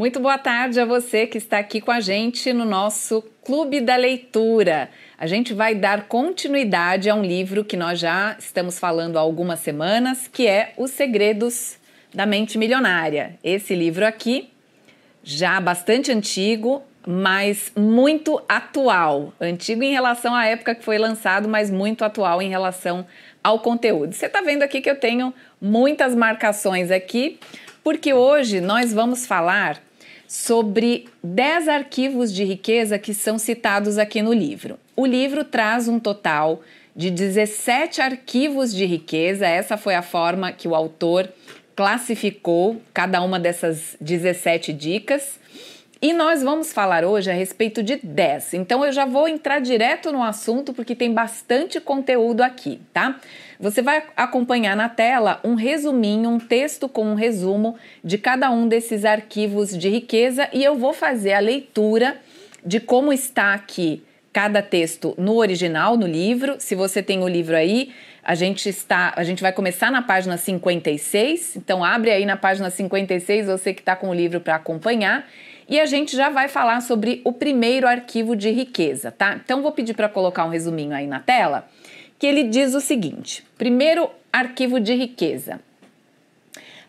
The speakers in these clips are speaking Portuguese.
Muito boa tarde a você que está aqui com a gente no nosso Clube da Leitura. A gente vai dar continuidade a um livro que nós já estamos falando há algumas semanas, que é Os Segredos da Mente Milionária. Esse livro aqui, já bastante antigo, mas muito atual. Antigo em relação à época que foi lançado, mas muito atual em relação ao conteúdo. Você está vendo aqui que eu tenho muitas marcações aqui, porque hoje nós vamos falar sobre 10 arquivos de riqueza que são citados aqui no livro. O livro traz um total de 17 arquivos de riqueza, essa foi a forma que o autor classificou cada uma dessas 17 dicas. E nós vamos falar hoje a respeito de 10. Então eu já vou entrar direto no assunto porque tem bastante conteúdo aqui, tá? Você vai acompanhar na tela um resuminho, um texto com um resumo de cada um desses arquivos de riqueza e eu vou fazer a leitura de como está aqui cada texto no original, no livro. Se você tem o livro aí, a gente está, a gente vai começar na página 56. Então abre aí na página 56 você que está com o livro para acompanhar e a gente já vai falar sobre o primeiro arquivo de riqueza, tá? Então vou pedir para colocar um resuminho aí na tela, que ele diz o seguinte: primeiro arquivo de riqueza.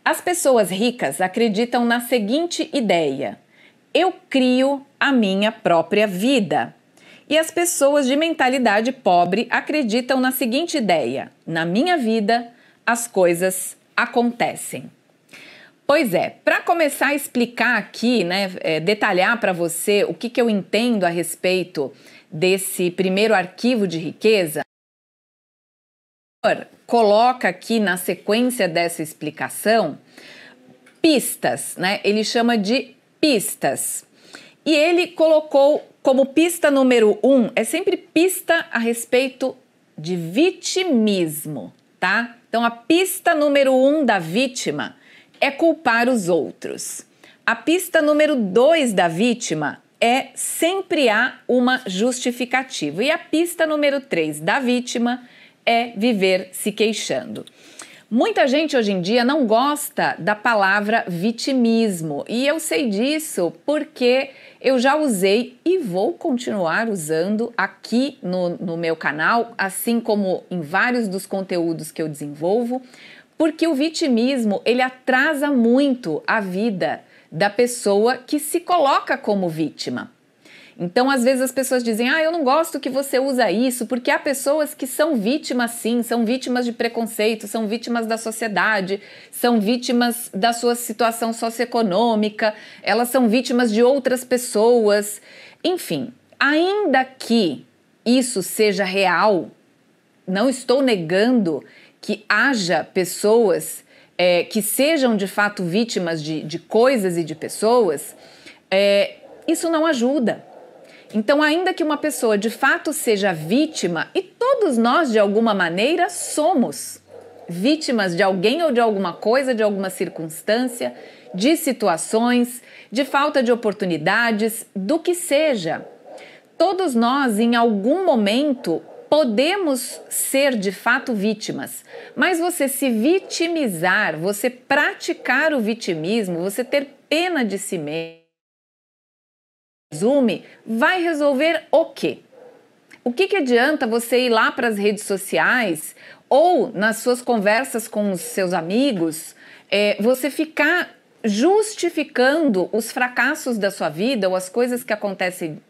As pessoas ricas acreditam na seguinte ideia: eu crio a minha própria vida. E as pessoas de mentalidade pobre acreditam na seguinte ideia: na minha vida as coisas acontecem. Pois é, para começar a explicar aqui, né, é, detalhar para você o que, que eu entendo a respeito desse primeiro arquivo de riqueza, coloca aqui na sequência dessa explicação pistas, né? Ele chama de pistas. E ele colocou como pista número um, é sempre pista a respeito de vitimismo, tá? Então a pista número um da vítima é culpar os outros. A pista número 2 da vítima é sempre há uma justificativa. E a pista número 3 da vítima é viver se queixando. Muita gente hoje em dia não gosta da palavra vitimismo e eu sei disso porque eu já usei e vou continuar usando aqui no, no meu canal, assim como em vários dos conteúdos que eu desenvolvo, porque o vitimismo ele atrasa muito a vida da pessoa que se coloca como vítima. Então, às vezes as pessoas dizem: "Ah, eu não gosto que você usa isso", porque há pessoas que são vítimas sim, são vítimas de preconceito, são vítimas da sociedade, são vítimas da sua situação socioeconômica, elas são vítimas de outras pessoas. Enfim, ainda que isso seja real, não estou negando que haja pessoas é, que sejam de fato vítimas de, de coisas e de pessoas, é, isso não ajuda. Então, ainda que uma pessoa de fato seja vítima, e todos nós de alguma maneira somos vítimas de alguém ou de alguma coisa, de alguma circunstância, de situações, de falta de oportunidades, do que seja. Todos nós, em algum momento, Podemos ser de fato vítimas, mas você se vitimizar, você praticar o vitimismo, você ter pena de si mesmo, resume, vai resolver o quê? O que, que adianta você ir lá para as redes sociais ou nas suas conversas com os seus amigos, é, você ficar justificando os fracassos da sua vida ou as coisas que acontecem,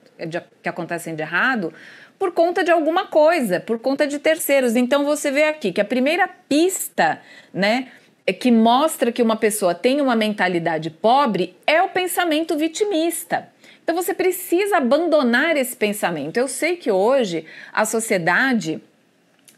que acontecem de errado por conta de alguma coisa, por conta de terceiros. Então você vê aqui que a primeira pista, né, é que mostra que uma pessoa tem uma mentalidade pobre é o pensamento vitimista. Então você precisa abandonar esse pensamento. Eu sei que hoje a sociedade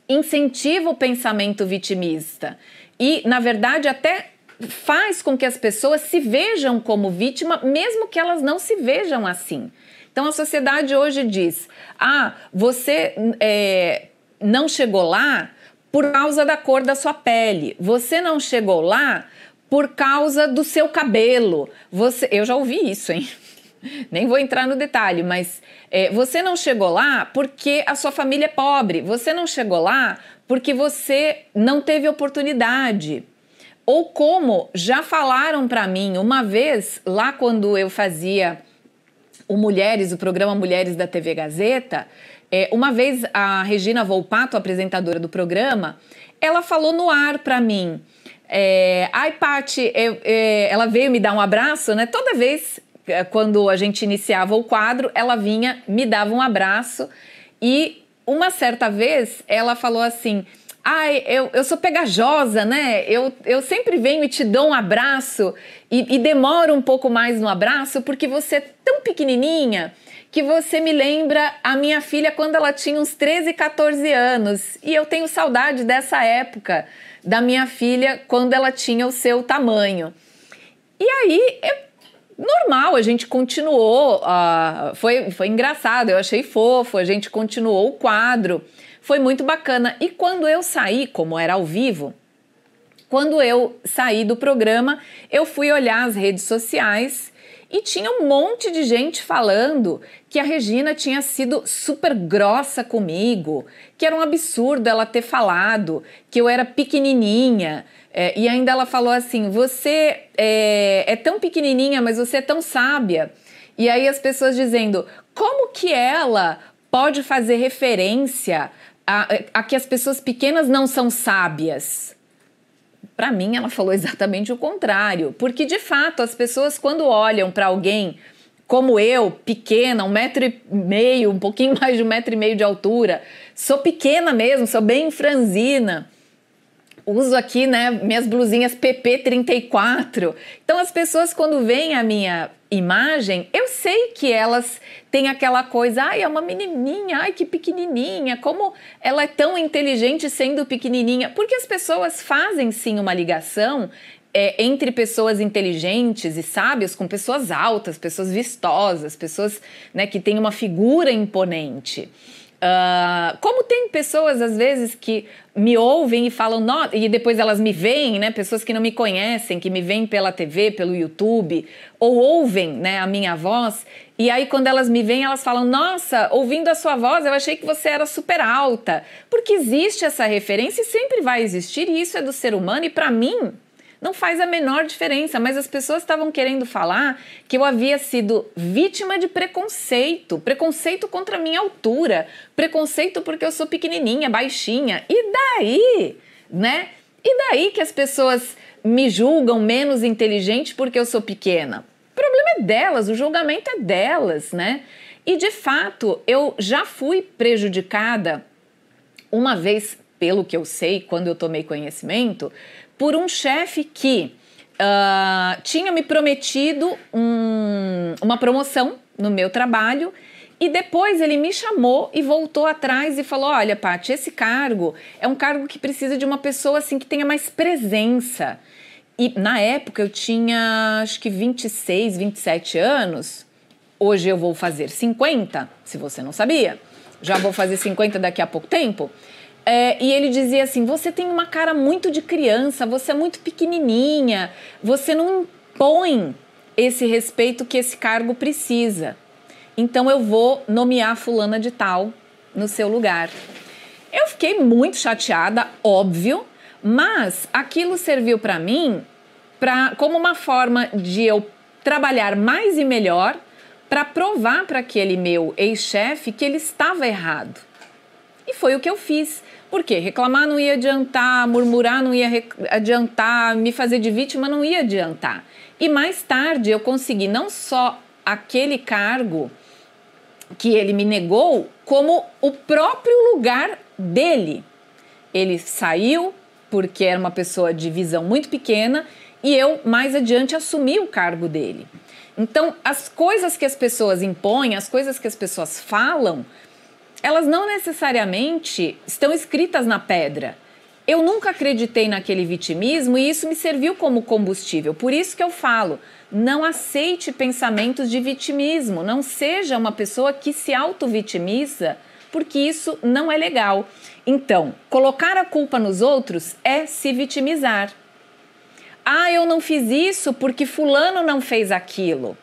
incentiva o pensamento vitimista e, na verdade, até faz com que as pessoas se vejam como vítima, mesmo que elas não se vejam assim. Então a sociedade hoje diz: ah, você é, não chegou lá por causa da cor da sua pele, você não chegou lá por causa do seu cabelo. Você, eu já ouvi isso, hein? Nem vou entrar no detalhe, mas é, você não chegou lá porque a sua família é pobre, você não chegou lá porque você não teve oportunidade. Ou como já falaram para mim uma vez, lá quando eu fazia o Mulheres, o programa Mulheres da TV Gazeta, é, uma vez a Regina Volpato, apresentadora do programa, ela falou no ar para mim. É, Ai, Pati, é, ela veio me dar um abraço, né? Toda vez é, quando a gente iniciava o quadro, ela vinha, me dava um abraço e uma certa vez ela falou assim: Ai, eu, eu sou pegajosa, né? Eu, eu sempre venho e te dou um abraço e, e demoro um pouco mais no abraço porque você é tão pequenininha que você me lembra a minha filha quando ela tinha uns 13, 14 anos. E eu tenho saudade dessa época da minha filha quando ela tinha o seu tamanho. E aí é normal, a gente continuou. Uh, foi, foi engraçado, eu achei fofo, a gente continuou o quadro. Foi muito bacana. E quando eu saí, como era ao vivo, quando eu saí do programa, eu fui olhar as redes sociais e tinha um monte de gente falando que a Regina tinha sido super grossa comigo, que era um absurdo ela ter falado, que eu era pequenininha. É, e ainda ela falou assim: Você é, é tão pequenininha, mas você é tão sábia. E aí as pessoas dizendo: Como que ela pode fazer referência é, a, que as pessoas pequenas não são sábias. Para mim, ela falou exatamente o contrário, porque de fato as pessoas quando olham para alguém como eu, pequena, um metro e meio, um pouquinho mais de um metro e meio de altura, sou pequena mesmo, sou bem franzina uso aqui, né, minhas blusinhas PP34. Então as pessoas quando veem a minha imagem, eu sei que elas têm aquela coisa, ai, é uma menininha, ai, que pequenininha, como ela é tão inteligente sendo pequenininha. Porque as pessoas fazem sim uma ligação é, entre pessoas inteligentes e sábias com pessoas altas, pessoas vistosas, pessoas né, que têm uma figura imponente. Uh, como tem pessoas, às vezes, que me ouvem e falam, e depois elas me veem, né? Pessoas que não me conhecem, que me veem pela TV, pelo YouTube, ou ouvem né, a minha voz, e aí quando elas me veem, elas falam, nossa, ouvindo a sua voz, eu achei que você era super alta. Porque existe essa referência e sempre vai existir, e isso é do ser humano, e para mim, não faz a menor diferença, mas as pessoas estavam querendo falar que eu havia sido vítima de preconceito, preconceito contra a minha altura, preconceito porque eu sou pequenininha, baixinha. E daí, né? E daí que as pessoas me julgam menos inteligente porque eu sou pequena? O problema é delas, o julgamento é delas, né? E de fato, eu já fui prejudicada uma vez, pelo que eu sei, quando eu tomei conhecimento, por um chefe que uh, tinha me prometido um, uma promoção no meu trabalho. E depois ele me chamou e voltou atrás e falou: Olha, Paty, esse cargo é um cargo que precisa de uma pessoa assim que tenha mais presença. E na época eu tinha acho que 26, 27 anos. Hoje eu vou fazer 50, se você não sabia. Já vou fazer 50 daqui a pouco tempo. É, e ele dizia assim: você tem uma cara muito de criança, você é muito pequenininha, você não impõe esse respeito que esse cargo precisa. Então eu vou nomear fulana de tal no seu lugar. Eu fiquei muito chateada, óbvio, mas aquilo serviu para mim pra, como uma forma de eu trabalhar mais e melhor para provar para aquele meu ex-chefe que ele estava errado. E foi o que eu fiz. Por quê? Reclamar não ia adiantar, murmurar não ia adiantar, me fazer de vítima não ia adiantar. E mais tarde eu consegui não só aquele cargo que ele me negou, como o próprio lugar dele. Ele saiu porque era uma pessoa de visão muito pequena e eu mais adiante assumi o cargo dele. Então, as coisas que as pessoas impõem, as coisas que as pessoas falam, elas não necessariamente estão escritas na pedra. Eu nunca acreditei naquele vitimismo e isso me serviu como combustível. Por isso que eu falo: não aceite pensamentos de vitimismo, não seja uma pessoa que se auto-vitimiza, porque isso não é legal. Então, colocar a culpa nos outros é se vitimizar. Ah, eu não fiz isso porque Fulano não fez aquilo.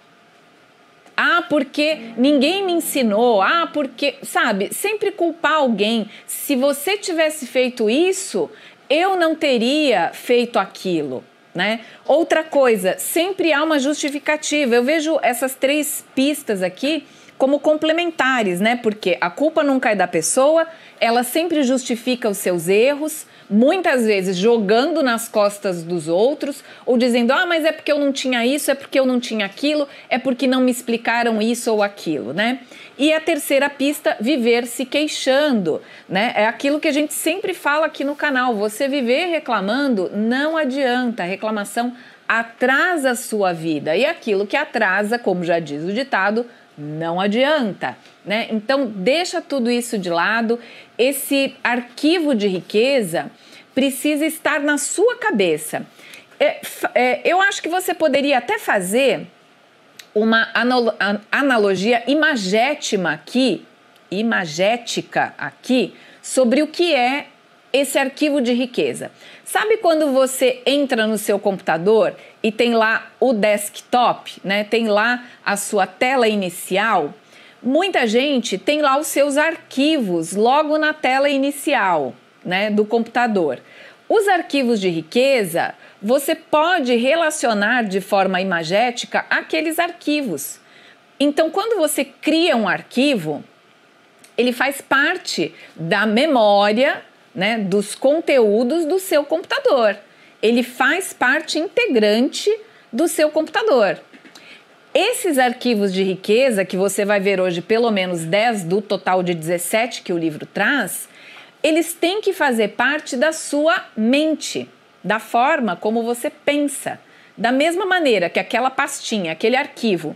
Ah, porque ninguém me ensinou. Ah, porque. Sabe? Sempre culpar alguém. Se você tivesse feito isso, eu não teria feito aquilo. Né? Outra coisa, sempre há uma justificativa. Eu vejo essas três pistas aqui como complementares, né? Porque a culpa não cai da pessoa, ela sempre justifica os seus erros, muitas vezes jogando nas costas dos outros ou dizendo: "Ah, mas é porque eu não tinha isso, é porque eu não tinha aquilo, é porque não me explicaram isso ou aquilo", né? E a terceira pista, viver se queixando, né? É aquilo que a gente sempre fala aqui no canal. Você viver reclamando não adianta. A reclamação atrasa a sua vida e aquilo que atrasa, como já diz o ditado, não adianta, né? Então deixa tudo isso de lado. Esse arquivo de riqueza precisa estar na sua cabeça. É, é, eu acho que você poderia até fazer uma analogia imagética aqui, imagética aqui, sobre o que é esse arquivo de riqueza. Sabe quando você entra no seu computador e tem lá o desktop, né? Tem lá a sua tela inicial? Muita gente tem lá os seus arquivos logo na tela inicial, né, do computador. Os arquivos de riqueza você pode relacionar de forma imagética aqueles arquivos. Então, quando você cria um arquivo, ele faz parte da memória, né, dos conteúdos do seu computador. Ele faz parte integrante do seu computador. Esses arquivos de riqueza, que você vai ver hoje pelo menos 10 do total de 17 que o livro traz, eles têm que fazer parte da sua mente da forma como você pensa. Da mesma maneira que aquela pastinha, aquele arquivo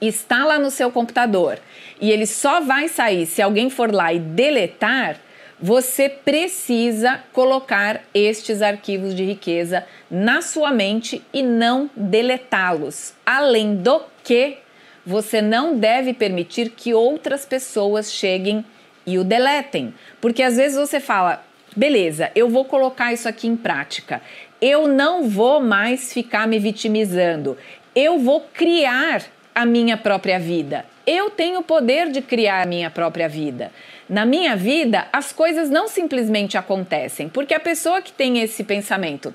está lá no seu computador e ele só vai sair se alguém for lá e deletar, você precisa colocar estes arquivos de riqueza na sua mente e não deletá-los. Além do que, você não deve permitir que outras pessoas cheguem e o deletem, porque às vezes você fala: beleza, eu vou colocar isso aqui em prática. Eu não vou mais ficar me vitimizando. Eu vou criar a minha própria vida. Eu tenho o poder de criar a minha própria vida. Na minha vida, as coisas não simplesmente acontecem, porque a pessoa que tem esse pensamento,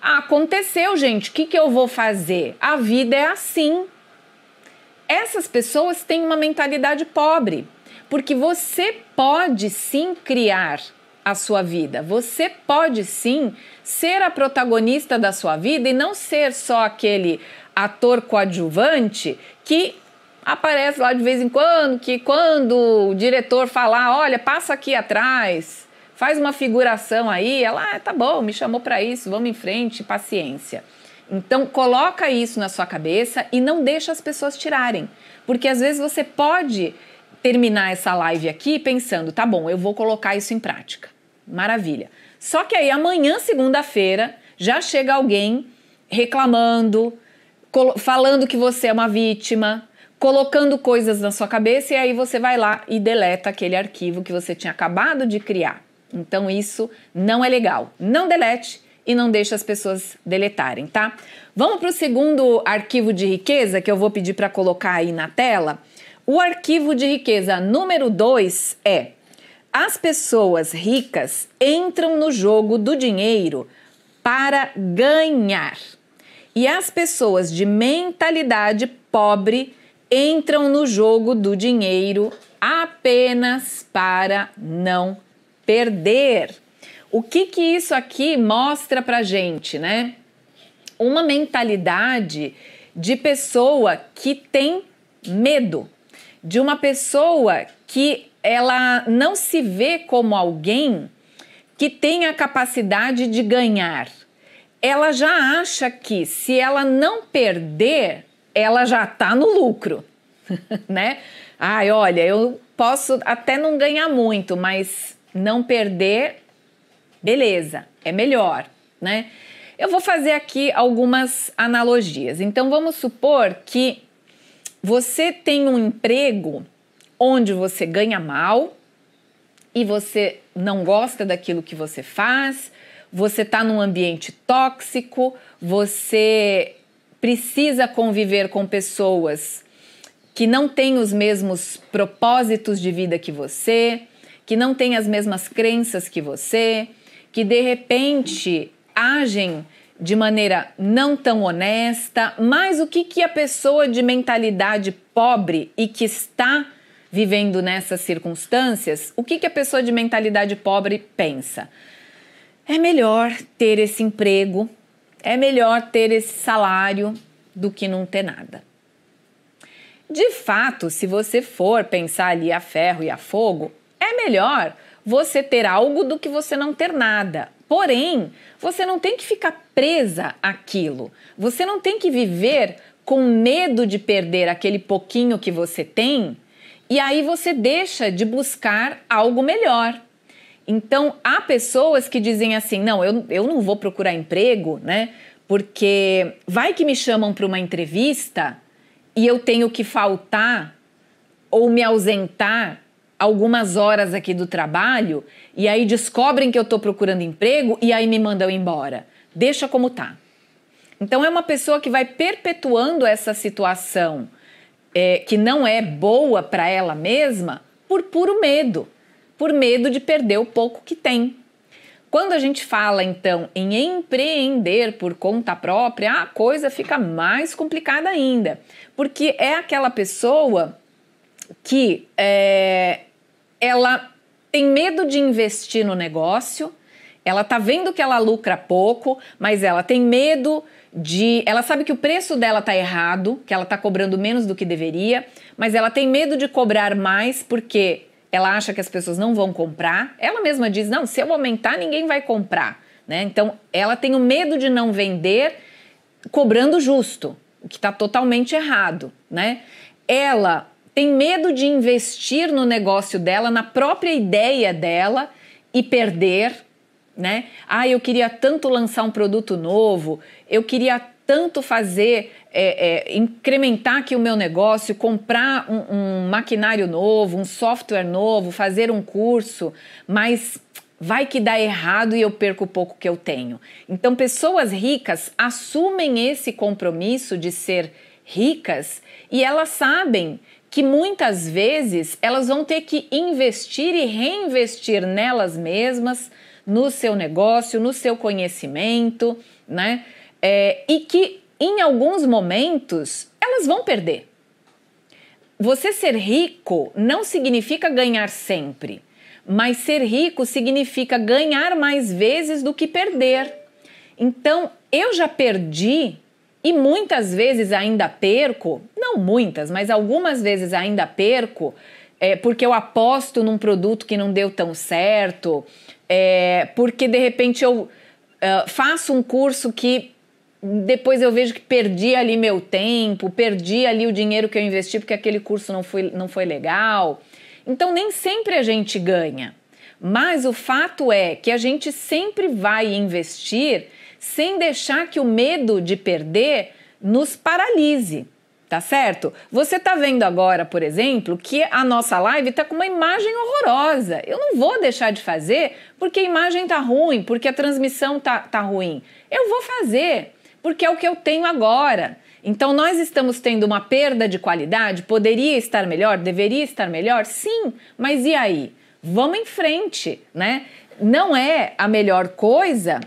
ah, aconteceu, gente, o que, que eu vou fazer? A vida é assim. Essas pessoas têm uma mentalidade pobre, porque você pode sim criar a sua vida. Você pode sim ser a protagonista da sua vida e não ser só aquele ator coadjuvante que aparece lá de vez em quando, que quando o diretor falar, olha, passa aqui atrás, faz uma figuração aí, ela, ah, tá bom, me chamou para isso, vamos em frente, paciência. Então coloca isso na sua cabeça e não deixa as pessoas tirarem, porque às vezes você pode terminar essa live aqui pensando, tá bom, eu vou colocar isso em prática. Maravilha. Só que aí amanhã, segunda-feira, já chega alguém reclamando, falando que você é uma vítima, colocando coisas na sua cabeça e aí você vai lá e deleta aquele arquivo que você tinha acabado de criar. Então isso não é legal. Não delete e não deixe as pessoas deletarem, tá? Vamos para o segundo arquivo de riqueza que eu vou pedir para colocar aí na tela. O arquivo de riqueza número 2 é: as pessoas ricas entram no jogo do dinheiro para ganhar. E as pessoas de mentalidade pobre entram no jogo do dinheiro apenas para não perder. O que que isso aqui mostra para gente, né? Uma mentalidade de pessoa que tem medo de uma pessoa que ela não se vê como alguém que tem a capacidade de ganhar. Ela já acha que se ela não perder, ela já está no lucro, né? Ai, olha, eu posso até não ganhar muito, mas não perder, beleza, é melhor, né? Eu vou fazer aqui algumas analogias. Então vamos supor que você tem um emprego onde você ganha mal e você não gosta daquilo que você faz, você está num ambiente tóxico, você precisa conviver com pessoas que não têm os mesmos propósitos de vida que você, que não têm as mesmas crenças que você, que de repente agem de maneira não tão honesta, mas o que, que a pessoa de mentalidade pobre e que está vivendo nessas circunstâncias, o que, que a pessoa de mentalidade pobre pensa? É melhor ter esse emprego, é melhor ter esse salário do que não ter nada. De fato, se você for pensar ali a ferro e a fogo, é melhor você ter algo do que você não ter nada, Porém, você não tem que ficar presa àquilo. Você não tem que viver com medo de perder aquele pouquinho que você tem e aí você deixa de buscar algo melhor. Então, há pessoas que dizem assim: não, eu, eu não vou procurar emprego, né? Porque vai que me chamam para uma entrevista e eu tenho que faltar ou me ausentar algumas horas aqui do trabalho e aí descobrem que eu estou procurando emprego e aí me mandam embora. Deixa como tá. Então é uma pessoa que vai perpetuando essa situação é, que não é boa para ela mesma por puro medo, por medo de perder o pouco que tem. Quando a gente fala então em empreender por conta própria, a coisa fica mais complicada ainda, porque é aquela pessoa que é, ela tem medo de investir no negócio, ela tá vendo que ela lucra pouco, mas ela tem medo de, ela sabe que o preço dela tá errado, que ela tá cobrando menos do que deveria, mas ela tem medo de cobrar mais porque ela acha que as pessoas não vão comprar. Ela mesma diz: "Não, se eu aumentar, ninguém vai comprar", né? Então, ela tem o medo de não vender cobrando justo, o que está totalmente errado, né? Ela tem medo de investir no negócio dela, na própria ideia dela e perder, né? Ah, eu queria tanto lançar um produto novo, eu queria tanto fazer, é, é, incrementar aqui o meu negócio, comprar um, um maquinário novo, um software novo, fazer um curso, mas vai que dá errado e eu perco o pouco que eu tenho. Então, pessoas ricas assumem esse compromisso de ser ricas e elas sabem que muitas vezes elas vão ter que investir e reinvestir nelas mesmas, no seu negócio, no seu conhecimento, né? É, e que em alguns momentos elas vão perder. Você ser rico não significa ganhar sempre, mas ser rico significa ganhar mais vezes do que perder. Então, eu já perdi e muitas vezes ainda perco, não muitas, mas algumas vezes ainda perco, é, porque eu aposto num produto que não deu tão certo, é, porque de repente eu é, faço um curso que depois eu vejo que perdi ali meu tempo, perdi ali o dinheiro que eu investi porque aquele curso não foi, não foi legal. Então nem sempre a gente ganha, mas o fato é que a gente sempre vai investir sem deixar que o medo de perder nos paralise. Tá certo? Você tá vendo agora, por exemplo, que a nossa live tá com uma imagem horrorosa. Eu não vou deixar de fazer porque a imagem tá ruim, porque a transmissão tá, tá ruim. Eu vou fazer porque é o que eu tenho agora. Então, nós estamos tendo uma perda de qualidade? Poderia estar melhor? Deveria estar melhor? Sim, mas e aí? Vamos em frente, né? Não é a melhor coisa,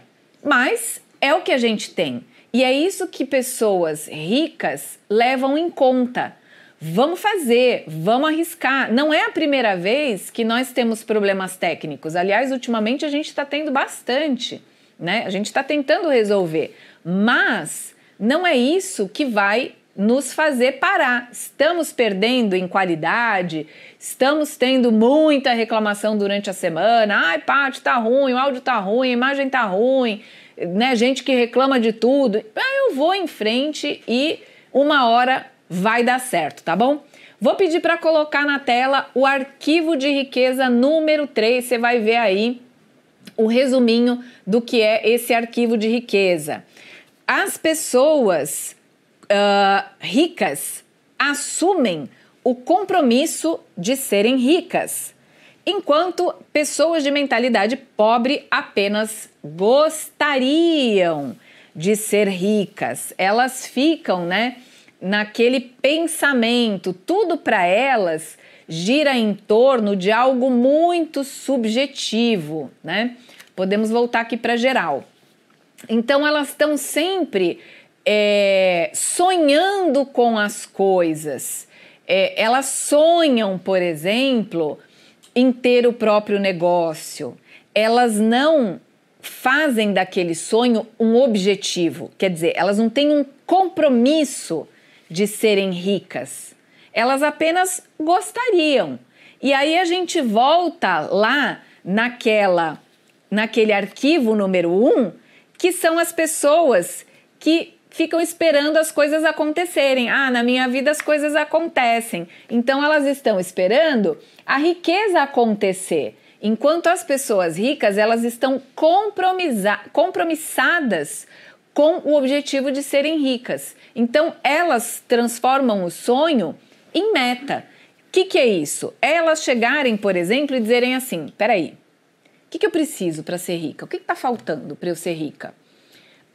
mas é o que a gente tem. E é isso que pessoas ricas levam em conta. Vamos fazer, vamos arriscar. Não é a primeira vez que nós temos problemas técnicos. Aliás, ultimamente a gente está tendo bastante, né? A gente está tentando resolver, mas não é isso que vai nos fazer parar. Estamos perdendo em qualidade, estamos tendo muita reclamação durante a semana. Ai, Paty, tá ruim, o áudio tá ruim, a imagem tá ruim né, gente que reclama de tudo. Ah, eu vou em frente e uma hora vai dar certo, tá bom? Vou pedir para colocar na tela o arquivo de riqueza número 3. Você vai ver aí o resuminho do que é esse arquivo de riqueza. As pessoas uh, ricas assumem o compromisso de serem ricas enquanto pessoas de mentalidade pobre apenas gostariam de ser ricas. Elas ficam, né, naquele pensamento, tudo para elas gira em torno de algo muito subjetivo, né? Podemos voltar aqui para geral. Então elas estão sempre é, sonhando com as coisas. É, elas sonham, por exemplo, em ter o próprio negócio. Elas não fazem daquele sonho um objetivo, quer dizer, elas não têm um compromisso de serem ricas. Elas apenas gostariam. E aí a gente volta lá naquela naquele arquivo número um, que são as pessoas que ficam esperando as coisas acontecerem. Ah, na minha vida as coisas acontecem. Então elas estão esperando a riqueza acontecer. Enquanto as pessoas ricas, elas estão compromissadas com o objetivo de serem ricas. Então elas transformam o sonho em meta. O que, que, é isso? É elas chegarem, por exemplo, e dizerem assim: peraí, o que, que eu preciso para ser rica? O que está faltando para eu ser rica?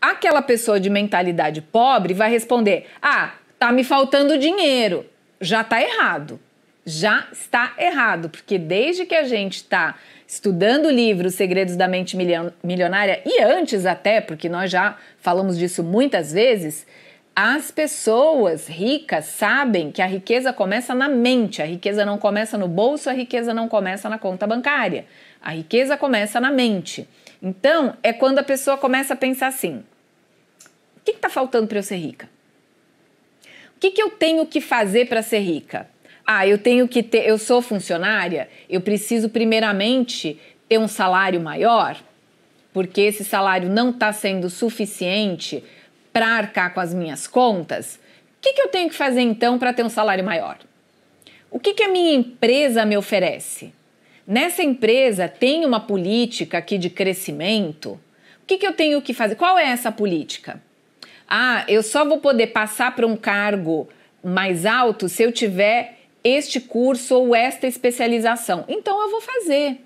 aquela pessoa de mentalidade pobre vai responder: ah, tá me faltando dinheiro. Já tá errado. Já está errado, porque desde que a gente está estudando o livro Segredos da Mente Milionária, e antes até, porque nós já falamos disso muitas vezes, as pessoas ricas sabem que a riqueza começa na mente, a riqueza não começa no bolso, a riqueza não começa na conta bancária. A riqueza começa na mente. Então, é quando a pessoa começa a pensar assim: o que está faltando para eu ser rica? O que, que eu tenho que fazer para ser rica? Ah, eu tenho que ter. Eu sou funcionária, eu preciso, primeiramente, ter um salário maior, porque esse salário não está sendo suficiente para arcar com as minhas contas. O que, que eu tenho que fazer então para ter um salário maior? O que, que a minha empresa me oferece? nessa empresa tem uma política aqui de crescimento? O que, que eu tenho que fazer? Qual é essa política? Ah, eu só vou poder passar para um cargo mais alto se eu tiver este curso ou esta especialização. Então eu vou fazer.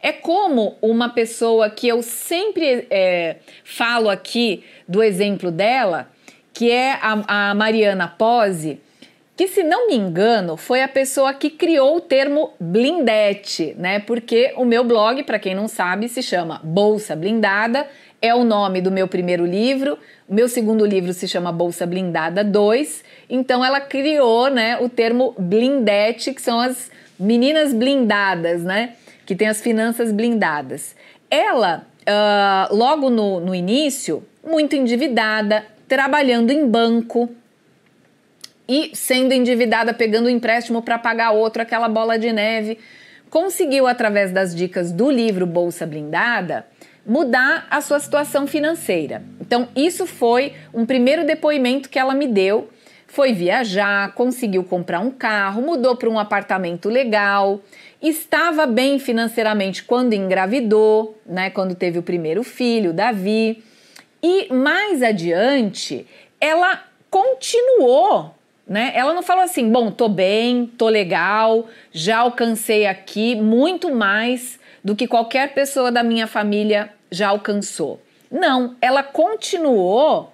É como uma pessoa que eu sempre é, falo aqui do exemplo dela, que é a, a Mariana Pose que se não me engano foi a pessoa que criou o termo blindete, né? Porque o meu blog, para quem não sabe, se chama Bolsa Blindada, é o nome do meu primeiro livro. O meu segundo livro se chama Bolsa Blindada 2. Então ela criou, né, o termo blindete, que são as meninas blindadas, né? Que tem as finanças blindadas. Ela, uh, logo no, no início, muito endividada, trabalhando em banco, e sendo endividada, pegando um empréstimo para pagar outro, aquela bola de neve, conseguiu, através das dicas do livro Bolsa Blindada, mudar a sua situação financeira. Então, isso foi um primeiro depoimento que ela me deu. Foi viajar, conseguiu comprar um carro, mudou para um apartamento legal, estava bem financeiramente quando engravidou, né, quando teve o primeiro filho, Davi. E mais adiante, ela continuou né? Ela não falou assim, bom, tô bem, tô legal, já alcancei aqui muito mais do que qualquer pessoa da minha família já alcançou. Não, ela continuou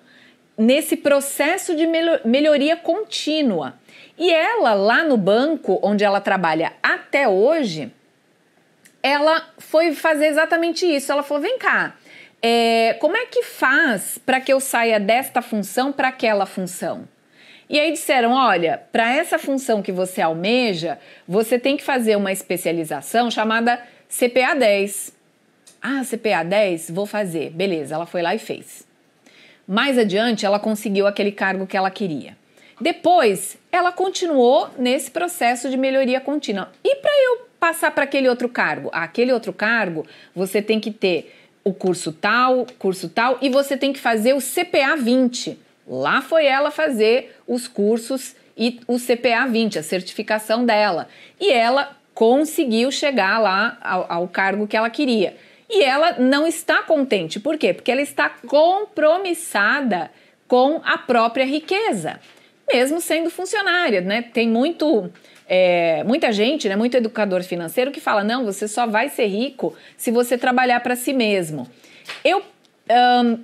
nesse processo de melhoria contínua. E ela, lá no banco onde ela trabalha até hoje, ela foi fazer exatamente isso. Ela falou: vem cá, é, como é que faz para que eu saia desta função para aquela função? E aí disseram: olha, para essa função que você almeja, você tem que fazer uma especialização chamada CPA 10. Ah, CPA 10, vou fazer. Beleza, ela foi lá e fez. Mais adiante, ela conseguiu aquele cargo que ela queria. Depois, ela continuou nesse processo de melhoria contínua. E para eu passar para aquele outro cargo? Ah, aquele outro cargo, você tem que ter o curso tal, curso tal, e você tem que fazer o CPA 20. Lá foi ela fazer os cursos e o CPA 20, a certificação dela. E ela conseguiu chegar lá ao, ao cargo que ela queria. E ela não está contente. Por quê? Porque ela está compromissada com a própria riqueza, mesmo sendo funcionária, né? Tem muito é, muita gente, né, muito educador financeiro que fala: não, você só vai ser rico se você trabalhar para si mesmo. Eu hum,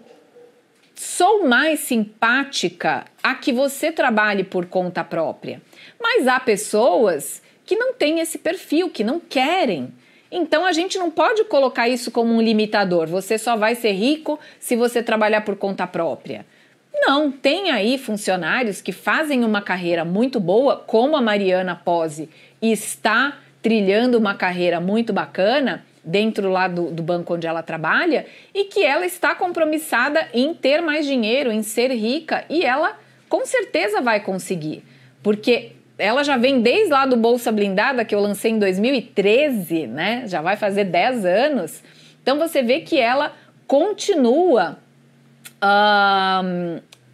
Sou mais simpática a que você trabalhe por conta própria. Mas há pessoas que não têm esse perfil, que não querem. Então a gente não pode colocar isso como um limitador. Você só vai ser rico se você trabalhar por conta própria. Não, tem aí funcionários que fazem uma carreira muito boa, como a Mariana Pose, e está trilhando uma carreira muito bacana dentro lá do, do banco onde ela trabalha e que ela está compromissada em ter mais dinheiro, em ser rica e ela com certeza vai conseguir, porque ela já vem desde lá do Bolsa Blindada que eu lancei em 2013, né? Já vai fazer 10 anos. Então você vê que ela continua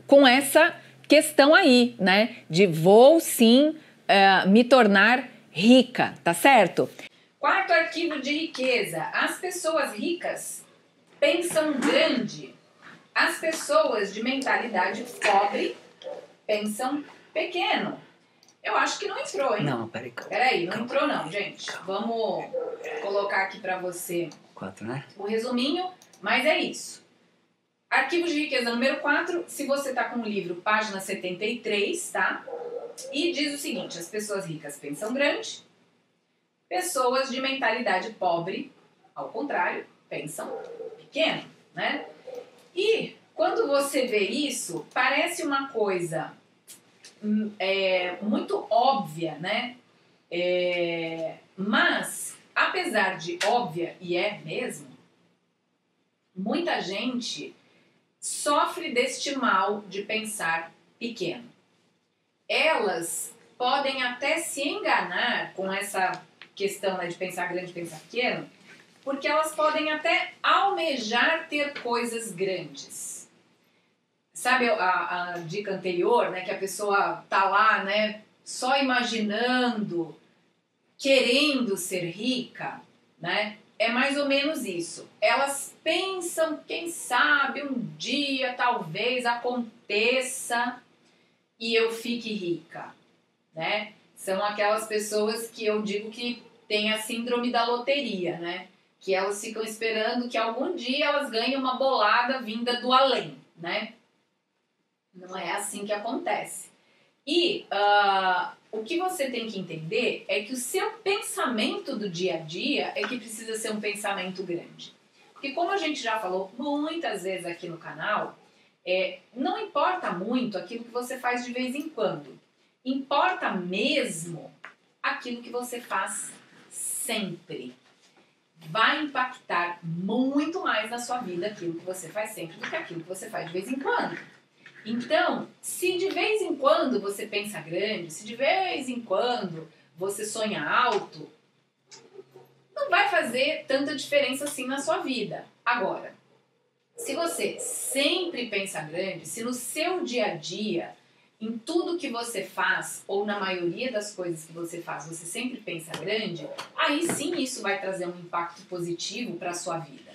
com essa questão aí, né? De vou sim uh, me tornar rica, tá certo? Quarto arquivo de riqueza. As pessoas ricas pensam grande. As pessoas de mentalidade pobre pensam pequeno. Eu acho que não entrou, hein? Não, peraí. Calma, peraí, não calma, entrou não, gente. Calma. Vamos colocar aqui para você quatro, né? o resuminho, mas é isso. Arquivo de riqueza número 4, se você tá com o livro, página 73, tá? E diz o seguinte, as pessoas ricas pensam grande, Pessoas de mentalidade pobre, ao contrário, pensam pequeno, né? E quando você vê isso, parece uma coisa hum, é, muito óbvia, né? É, mas, apesar de óbvia, e é mesmo, muita gente sofre deste mal de pensar pequeno. Elas podem até se enganar com essa questão né, de pensar grande, pensar pequeno, porque elas podem até almejar ter coisas grandes. Sabe a, a dica anterior, né, que a pessoa tá lá, né, só imaginando, querendo ser rica, né? É mais ou menos isso. Elas pensam, quem sabe um dia talvez aconteça e eu fique rica, né? São aquelas pessoas que eu digo que tem a síndrome da loteria, né? Que elas ficam esperando que algum dia elas ganhem uma bolada vinda do além, né? Não é assim que acontece. E uh, o que você tem que entender é que o seu pensamento do dia a dia é que precisa ser um pensamento grande. Porque como a gente já falou muitas vezes aqui no canal, é, não importa muito aquilo que você faz de vez em quando. Importa mesmo aquilo que você faz sempre vai impactar muito mais na sua vida aquilo que você faz sempre do que aquilo que você faz de vez em quando. Então, se de vez em quando você pensa grande, se de vez em quando você sonha alto, não vai fazer tanta diferença assim na sua vida. Agora, se você sempre pensa grande, se no seu dia a dia em tudo que você faz, ou na maioria das coisas que você faz, você sempre pensa grande, aí sim isso vai trazer um impacto positivo para a sua vida.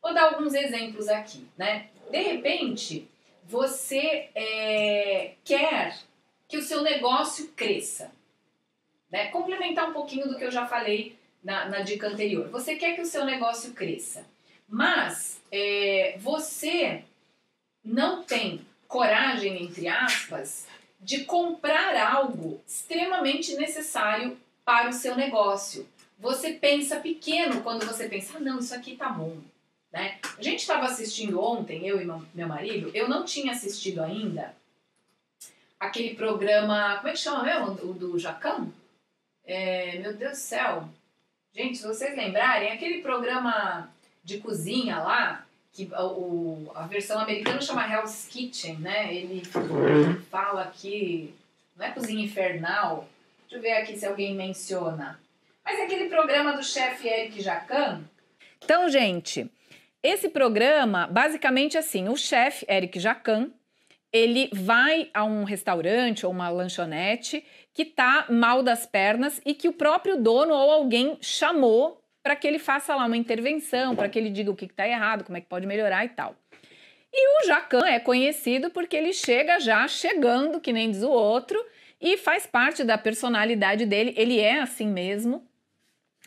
Vou dar alguns exemplos aqui, né? De repente, você é, quer que o seu negócio cresça. Né? Complementar um pouquinho do que eu já falei na, na dica anterior. Você quer que o seu negócio cresça, mas é, você não tem coragem, entre aspas, de comprar algo extremamente necessário para o seu negócio. Você pensa pequeno quando você pensa, ah, não, isso aqui tá bom. Né? A gente estava assistindo ontem, eu e meu marido, eu não tinha assistido ainda aquele programa, como é que chama mesmo? O do Jacão? É, meu Deus do céu. Gente, se vocês lembrarem, aquele programa de cozinha lá, que o, a versão americana chama Hell's Kitchen, né? Ele uhum. fala que não é cozinha infernal. Deixa eu ver aqui se alguém menciona. Mas é aquele programa do chefe Eric Jacan. Então, gente, esse programa, basicamente assim, o chefe Eric Jacan, ele vai a um restaurante ou uma lanchonete que tá mal das pernas e que o próprio dono ou alguém chamou para que ele faça lá uma intervenção, para que ele diga o que está errado, como é que pode melhorar e tal. E o Jacan é conhecido porque ele chega já chegando, que nem diz o outro, e faz parte da personalidade dele, ele é assim mesmo.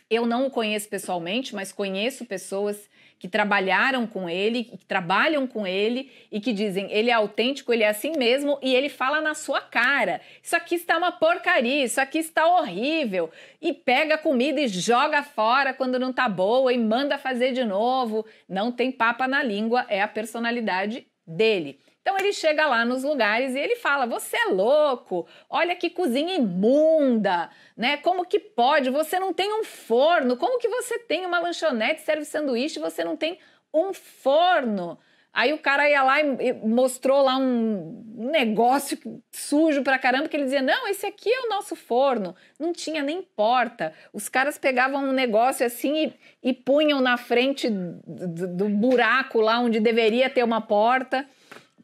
Eu não o conheço pessoalmente, mas conheço pessoas que trabalharam com ele, que trabalham com ele e que dizem ele é autêntico, ele é assim mesmo e ele fala na sua cara. Isso aqui está uma porcaria, isso aqui está horrível. E pega a comida e joga fora quando não tá boa e manda fazer de novo. Não tem papa na língua, é a personalidade dele. Então ele chega lá nos lugares e ele fala: "Você é louco? Olha que cozinha imunda, né? Como que pode? Você não tem um forno? Como que você tem uma lanchonete serve sanduíche e você não tem um forno?" Aí o cara ia lá e mostrou lá um negócio sujo pra caramba que ele dizia: "Não, esse aqui é o nosso forno". Não tinha nem porta. Os caras pegavam um negócio assim e, e punham na frente do, do buraco lá onde deveria ter uma porta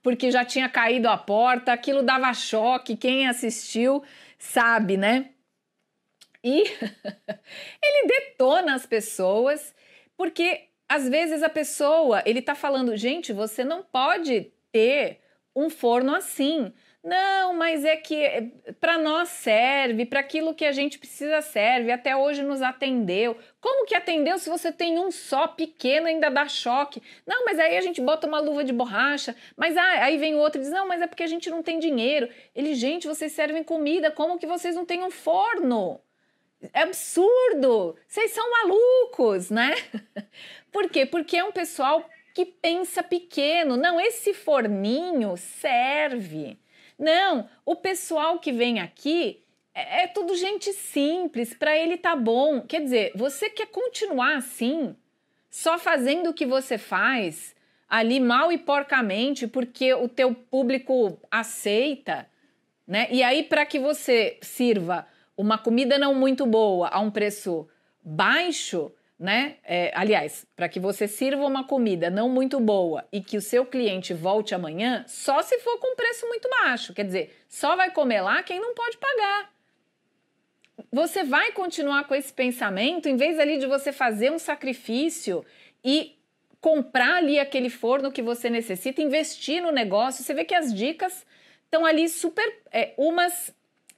porque já tinha caído a porta, aquilo dava choque, quem assistiu sabe, né? E ele detona as pessoas, porque às vezes a pessoa, ele tá falando, gente, você não pode ter um forno assim. Não, mas é que eh, para nós serve, para aquilo que a gente precisa serve. Até hoje nos atendeu. Como que atendeu se você tem um só pequeno ainda dá choque? Não, mas aí a gente bota uma luva de borracha. Mas ah, aí vem o outro e diz: "Não, mas é porque a gente não tem dinheiro". Ele, gente, vocês servem comida, como que vocês não têm um forno? É absurdo! Vocês são malucos, né? Por quê? Porque é um pessoal que pensa pequeno. Não, esse forninho serve. Não, o pessoal que vem aqui é, é tudo gente simples, para ele tá bom. Quer dizer, você quer continuar assim, só fazendo o que você faz ali mal e porcamente, porque o teu público aceita, né? E aí para que você sirva uma comida não muito boa a um preço baixo, né? É, aliás, para que você sirva uma comida não muito boa e que o seu cliente volte amanhã, só se for com preço muito baixo. Quer dizer, só vai comer lá quem não pode pagar. Você vai continuar com esse pensamento, em vez ali de você fazer um sacrifício e comprar ali aquele forno que você necessita, investir no negócio. Você vê que as dicas estão ali super é, umas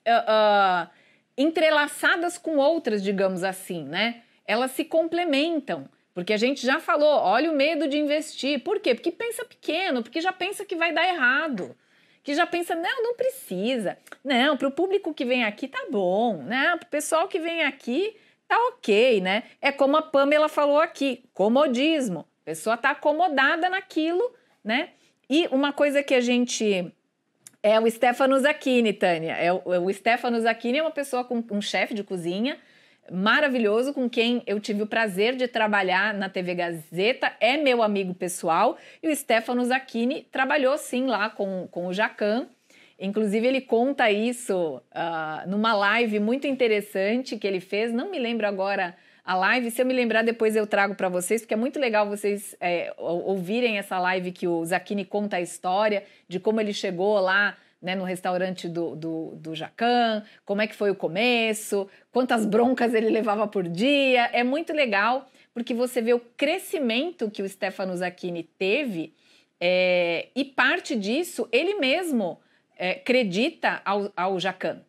uh, uh, entrelaçadas com outras, digamos assim, né? elas se complementam. Porque a gente já falou, olha o medo de investir. Por quê? Porque pensa pequeno, porque já pensa que vai dar errado. Que já pensa, não, não precisa. Não, para o público que vem aqui tá bom. né? para o pessoal que vem aqui tá ok, né? É como a Pamela falou aqui, comodismo. A pessoa tá acomodada naquilo, né? E uma coisa que a gente é o Stefano Zacchini, Tânia. É o, o Stefano Zacchini é uma pessoa com um chefe de cozinha maravilhoso com quem eu tive o prazer de trabalhar na TV Gazeta, é meu amigo pessoal, e o Stefano Zacchini trabalhou sim lá com, com o Jacan. Inclusive, ele conta isso uh, numa live muito interessante que ele fez. Não me lembro agora a live. Se eu me lembrar, depois eu trago para vocês, porque é muito legal vocês é, ouvirem essa live que o Zacchini conta a história de como ele chegou lá né, no restaurante do, do, do Jacan, como é que foi o começo, quantas broncas ele levava por dia. É muito legal, porque você vê o crescimento que o Stefano Zacchini teve é, e parte disso ele mesmo é, eh, acredita ao, ao Jacan.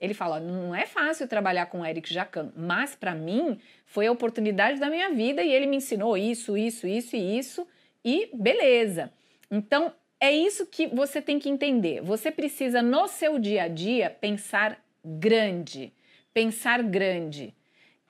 Ele fala: não é fácil trabalhar com o Eric Jacan, mas para mim foi a oportunidade da minha vida e ele me ensinou isso, isso, isso e isso, e beleza. Então, é isso que você tem que entender. Você precisa, no seu dia a dia, pensar grande. Pensar grande.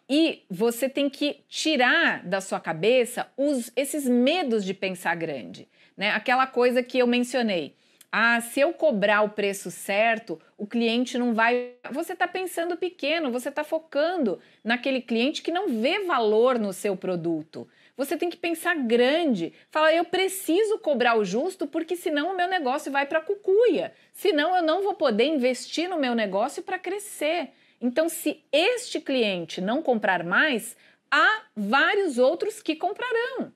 E você tem que tirar da sua cabeça os, esses medos de pensar grande. Né? Aquela coisa que eu mencionei. Ah, se eu cobrar o preço certo, o cliente não vai. Você está pensando pequeno, você está focando naquele cliente que não vê valor no seu produto. Você tem que pensar grande. Fala, eu preciso cobrar o justo porque senão o meu negócio vai para cucuia. Senão eu não vou poder investir no meu negócio para crescer. Então, se este cliente não comprar mais, há vários outros que comprarão.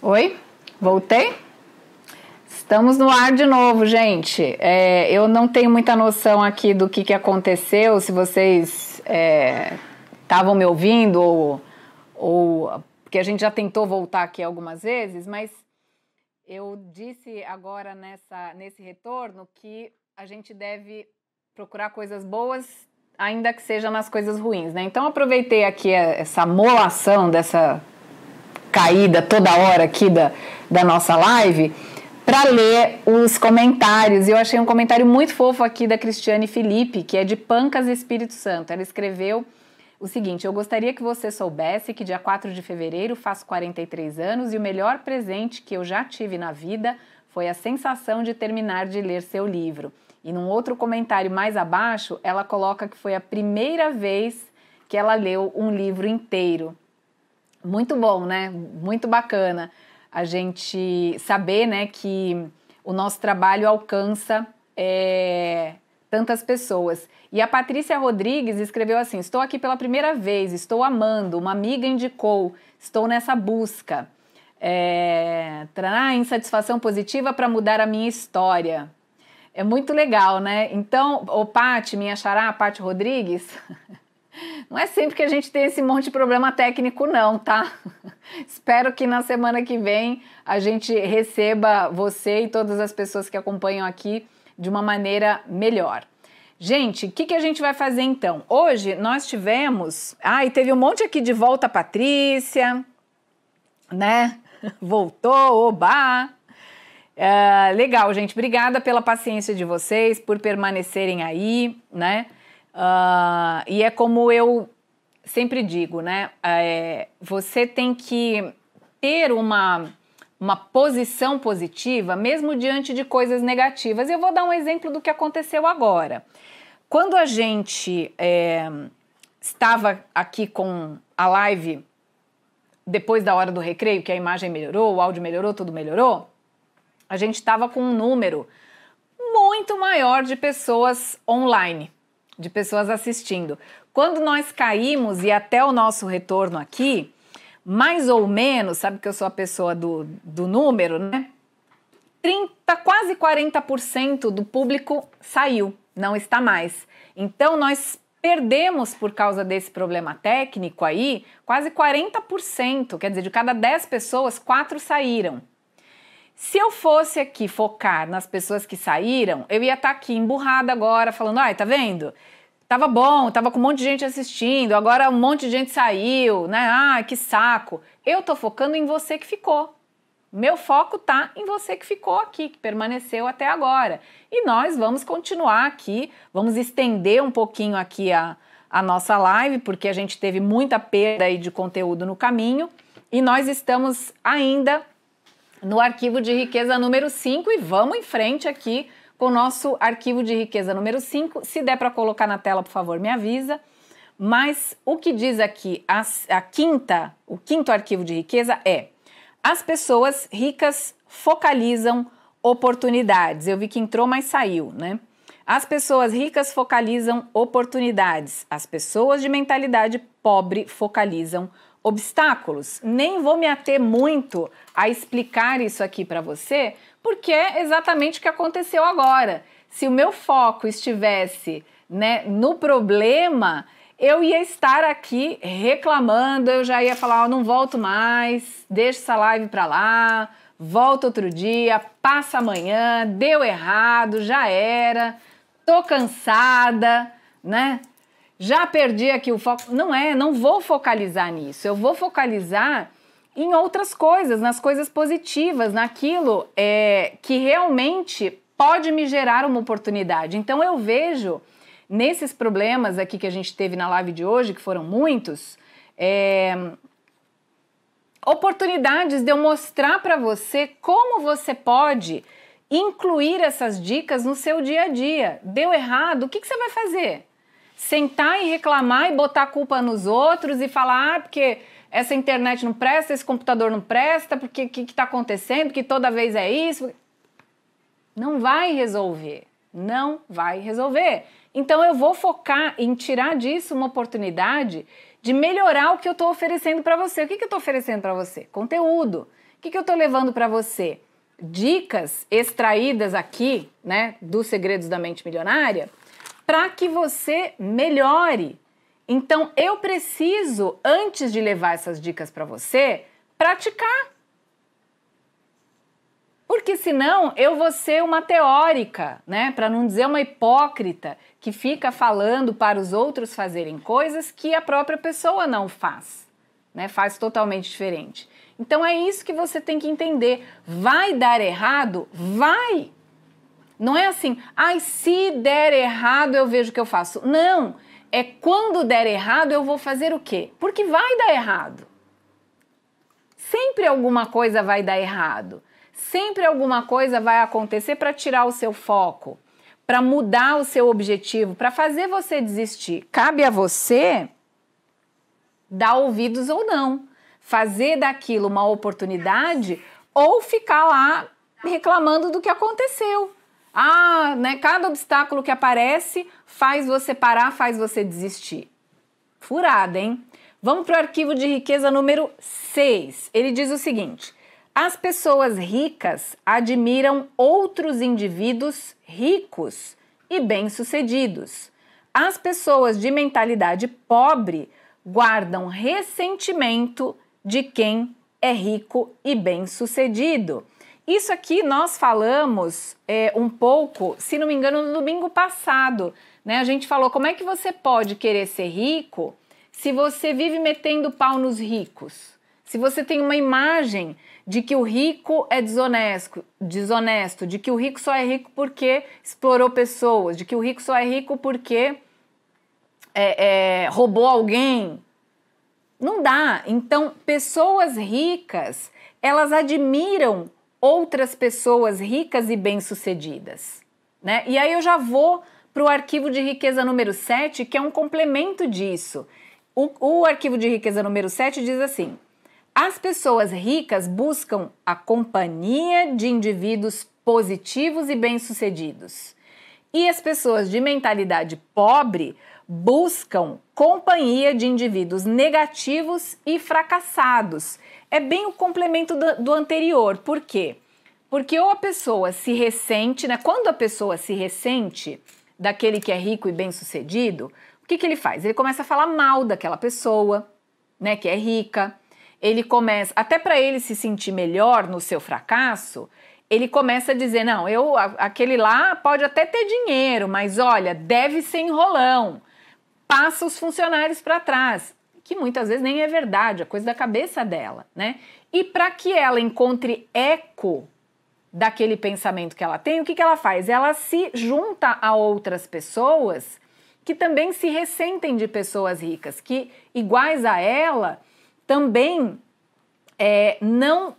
Oi, voltei? Estamos no ar de novo, gente. É, eu não tenho muita noção aqui do que, que aconteceu, se vocês estavam é, me ouvindo ou ou porque a gente já tentou voltar aqui algumas vezes, mas eu disse agora nessa nesse retorno que a gente deve procurar coisas boas, ainda que seja nas coisas ruins, né? Então aproveitei aqui essa molação dessa caída toda hora aqui da, da nossa live para ler os comentários. eu achei um comentário muito fofo aqui da Cristiane Felipe, que é de Pancas Espírito Santo. Ela escreveu o seguinte, eu gostaria que você soubesse que dia 4 de fevereiro faço 43 anos e o melhor presente que eu já tive na vida foi a sensação de terminar de ler seu livro. E num outro comentário mais abaixo, ela coloca que foi a primeira vez que ela leu um livro inteiro. Muito bom, né? Muito bacana a gente saber, né, que o nosso trabalho alcança é, tantas pessoas. E a Patrícia Rodrigues escreveu assim: Estou aqui pela primeira vez, estou amando, uma amiga indicou, estou nessa busca. É, trará ah, insatisfação positiva para mudar a minha história. É muito legal, né? Então, o Pati, minha xará, Pati Rodrigues, não é sempre que a gente tem esse monte de problema técnico, não, tá? Espero que na semana que vem a gente receba você e todas as pessoas que acompanham aqui de uma maneira melhor. Gente, o que, que, a gente vai fazer então? Hoje nós tivemos. Ah, e teve um monte aqui de volta, Patrícia, né? Voltou, oba! É, legal, gente. Obrigada pela paciência de vocês, por permanecerem aí, né? Uh, e é como eu sempre digo, né? É, você tem que ter uma uma posição positiva, mesmo diante de coisas negativas. Eu vou dar um exemplo do que aconteceu agora. Quando a gente é, estava aqui com a live depois da hora do recreio, que a imagem melhorou, o áudio melhorou, tudo melhorou, a gente estava com um número muito maior de pessoas online, de pessoas assistindo. Quando nós caímos e até o nosso retorno aqui, mais ou menos, sabe que eu sou a pessoa do, do número, né? 30, quase 40% do público saiu, não está mais. Então nós perdemos por causa desse problema técnico aí, quase 40%, quer dizer, de cada 10 pessoas, 4 saíram. Se eu fosse aqui focar nas pessoas que saíram, eu ia estar tá aqui emburrada agora, falando: ai, tá vendo? Tava bom, tava com um monte de gente assistindo, agora um monte de gente saiu, né? Ah, que saco. Eu tô focando em você que ficou. Meu foco tá em você que ficou aqui, que permaneceu até agora. E nós vamos continuar aqui, vamos estender um pouquinho aqui a, a nossa live, porque a gente teve muita perda aí de conteúdo no caminho. E nós estamos ainda no arquivo de riqueza número 5 e vamos em frente aqui com o nosso arquivo de riqueza número 5. Se der para colocar na tela, por favor, me avisa. Mas o que diz aqui a, a quinta, o quinto arquivo de riqueza é: as pessoas ricas focalizam oportunidades. Eu vi que entrou, mas saiu, né? As pessoas ricas focalizam oportunidades. As pessoas de mentalidade pobre focalizam obstáculos. Nem vou me ater muito a explicar isso aqui para você, porque é exatamente o que aconteceu agora. Se o meu foco estivesse né, no problema, eu ia estar aqui reclamando, eu já ia falar, oh, não volto mais, deixa essa live para lá, volta outro dia, passa amanhã, deu errado, já era, tô cansada, né? Já perdi aqui o foco. Não é, não vou focalizar nisso. Eu vou focalizar em outras coisas, nas coisas positivas, naquilo é, que realmente pode me gerar uma oportunidade. Então eu vejo nesses problemas aqui que a gente teve na live de hoje, que foram muitos, é, oportunidades de eu mostrar para você como você pode incluir essas dicas no seu dia a dia. Deu errado, o que, que você vai fazer? Sentar e reclamar e botar a culpa nos outros e falar, ah, porque essa internet não presta, esse computador não presta, porque o que está acontecendo? Que toda vez é isso. Não vai resolver. Não vai resolver. Então eu vou focar em tirar disso uma oportunidade de melhorar o que eu estou oferecendo para você. O que, que eu estou oferecendo para você? Conteúdo. O que, que eu estou levando para você? Dicas extraídas aqui, né, dos segredos da mente milionária, para que você melhore então eu preciso, antes de levar essas dicas para você, praticar. Porque senão eu vou ser uma teórica, né? Para não dizer uma hipócrita que fica falando para os outros fazerem coisas que a própria pessoa não faz, né? Faz totalmente diferente. Então é isso que você tem que entender. Vai dar errado? Vai. Não é assim, ai, se der errado eu vejo o que eu faço. Não é quando der errado eu vou fazer o quê? Porque vai dar errado. Sempre alguma coisa vai dar errado. Sempre alguma coisa vai acontecer para tirar o seu foco, para mudar o seu objetivo, para fazer você desistir. Cabe a você dar ouvidos ou não, fazer daquilo uma oportunidade ou ficar lá reclamando do que aconteceu. Ah, né, cada obstáculo que aparece faz você parar, faz você desistir. Furada, hein? Vamos para o arquivo de riqueza número 6. Ele diz o seguinte: as pessoas ricas admiram outros indivíduos ricos e bem-sucedidos. As pessoas de mentalidade pobre guardam ressentimento de quem é rico e bem-sucedido. Isso aqui nós falamos é, um pouco, se não me engano, no domingo passado. Né? A gente falou como é que você pode querer ser rico se você vive metendo pau nos ricos. Se você tem uma imagem de que o rico é desonesto, desonesto, de que o rico só é rico porque explorou pessoas, de que o rico só é rico porque é, é, roubou alguém. Não dá. Então, pessoas ricas, elas admiram outras pessoas ricas e bem-sucedidas. Né? E aí eu já vou para o arquivo de riqueza número 7, que é um complemento disso. O, o arquivo de riqueza número 7 diz assim: as pessoas ricas buscam a companhia de indivíduos positivos e bem-sucedidos. E as pessoas de mentalidade pobre buscam companhia de indivíduos negativos e fracassados. É bem o complemento do, do anterior, por quê? Porque ou a pessoa se ressente, né? Quando a pessoa se ressente daquele que é rico e bem-sucedido, o que, que ele faz? Ele começa a falar mal daquela pessoa, né, que é rica. Ele começa, até para ele se sentir melhor no seu fracasso, ele começa a dizer: "Não, eu aquele lá pode até ter dinheiro, mas olha, deve ser enrolão passa os funcionários para trás, que muitas vezes nem é verdade, é coisa da cabeça dela, né? E para que ela encontre eco daquele pensamento que ela tem, o que, que ela faz? Ela se junta a outras pessoas que também se ressentem de pessoas ricas, que, iguais a ela, também é, não uh,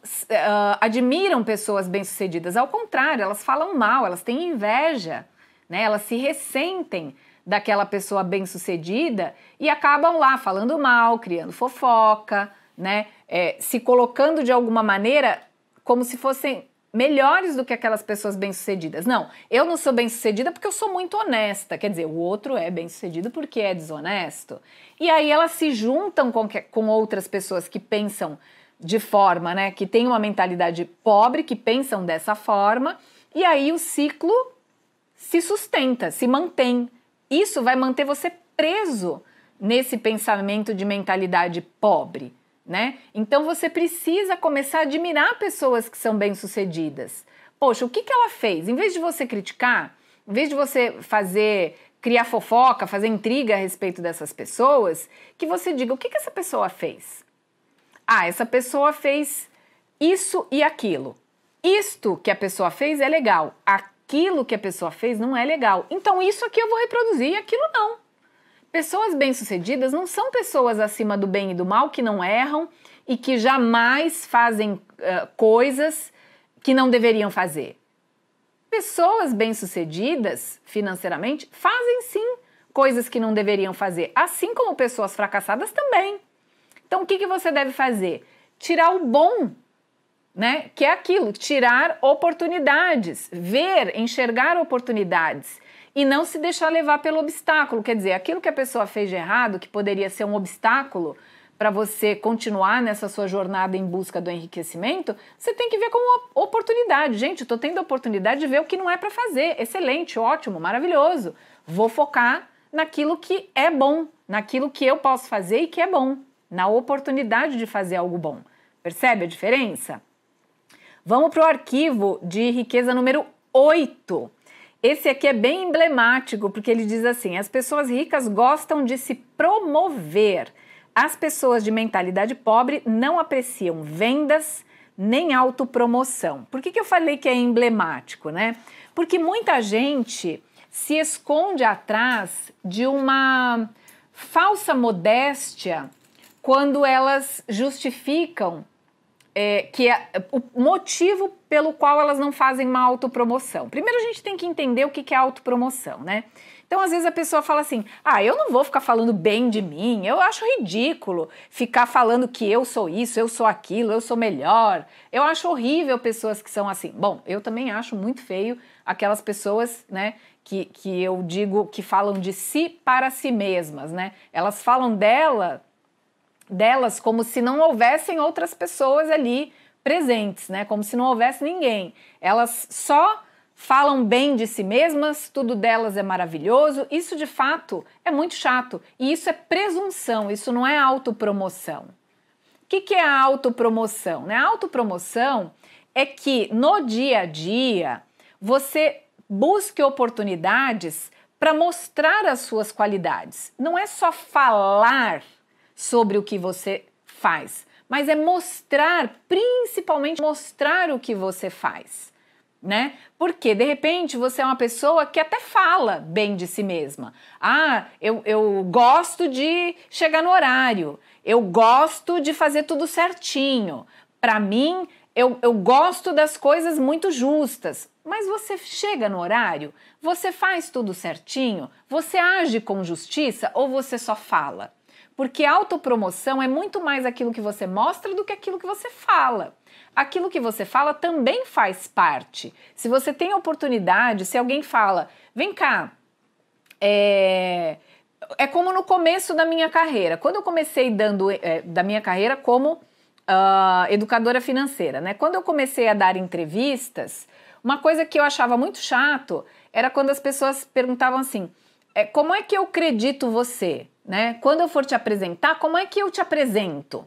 admiram pessoas bem-sucedidas. Ao contrário, elas falam mal, elas têm inveja, né? elas se ressentem daquela pessoa bem-sucedida e acabam lá falando mal, criando fofoca, né? É, se colocando de alguma maneira como se fossem melhores do que aquelas pessoas bem-sucedidas. Não, eu não sou bem-sucedida porque eu sou muito honesta. Quer dizer, o outro é bem-sucedido porque é desonesto. E aí elas se juntam com, que, com outras pessoas que pensam de forma, né? Que têm uma mentalidade pobre, que pensam dessa forma. E aí o ciclo se sustenta, se mantém. Isso vai manter você preso nesse pensamento de mentalidade pobre, né? Então você precisa começar a admirar pessoas que são bem-sucedidas. Poxa, o que, que ela fez? Em vez de você criticar, em vez de você fazer criar fofoca, fazer intriga a respeito dessas pessoas, que você diga o que, que essa pessoa fez. Ah, essa pessoa fez isso e aquilo. Isto que a pessoa fez é legal. Aquilo aquilo que a pessoa fez não é legal. Então isso aqui eu vou reproduzir e aquilo não. Pessoas bem-sucedidas não são pessoas acima do bem e do mal que não erram e que jamais fazem uh, coisas que não deveriam fazer. Pessoas bem-sucedidas financeiramente fazem sim coisas que não deveriam fazer, assim como pessoas fracassadas também. Então o que, que você deve fazer? Tirar o bom né? Que é aquilo, tirar oportunidades, ver, enxergar oportunidades e não se deixar levar pelo obstáculo. Quer dizer, aquilo que a pessoa fez de errado, que poderia ser um obstáculo para você continuar nessa sua jornada em busca do enriquecimento, você tem que ver como oportunidade. Gente, estou tendo a oportunidade de ver o que não é para fazer. Excelente, ótimo, maravilhoso. Vou focar naquilo que é bom, naquilo que eu posso fazer e que é bom, na oportunidade de fazer algo bom. Percebe a diferença? Vamos para o arquivo de riqueza número 8. Esse aqui é bem emblemático porque ele diz assim: as pessoas ricas gostam de se promover. As pessoas de mentalidade pobre não apreciam vendas nem autopromoção. Por que, que eu falei que é emblemático, né? Porque muita gente se esconde atrás de uma falsa modéstia quando elas justificam é, que é o motivo pelo qual elas não fazem uma autopromoção. Primeiro a gente tem que entender o que é autopromoção, né? Então, às vezes a pessoa fala assim: ah, eu não vou ficar falando bem de mim, eu acho ridículo ficar falando que eu sou isso, eu sou aquilo, eu sou melhor. Eu acho horrível pessoas que são assim. Bom, eu também acho muito feio aquelas pessoas, né, que, que eu digo que falam de si para si mesmas, né? Elas falam dela delas como se não houvessem outras pessoas ali presentes, né? Como se não houvesse ninguém. Elas só falam bem de si mesmas, tudo delas é maravilhoso. Isso de fato é muito chato e isso é presunção, isso não é autopromoção. O que, que é a autopromoção? Né? A autopromoção é que no dia a dia você busque oportunidades para mostrar as suas qualidades. Não é só falar sobre o que você faz, mas é mostrar, principalmente mostrar o que você faz, né? Porque de repente você é uma pessoa que até fala bem de si mesma. Ah, eu, eu gosto de chegar no horário, eu gosto de fazer tudo certinho. Para mim, eu, eu gosto das coisas muito justas. Mas você chega no horário? Você faz tudo certinho? Você age com justiça ou você só fala? Porque autopromoção é muito mais aquilo que você mostra do que aquilo que você fala. Aquilo que você fala também faz parte. Se você tem a oportunidade, se alguém fala, vem cá, é, é como no começo da minha carreira. Quando eu comecei dando é, da minha carreira como uh, educadora financeira, né? Quando eu comecei a dar entrevistas, uma coisa que eu achava muito chato era quando as pessoas perguntavam assim: é, como é que eu acredito você? né? Quando eu for te apresentar, como é que eu te apresento?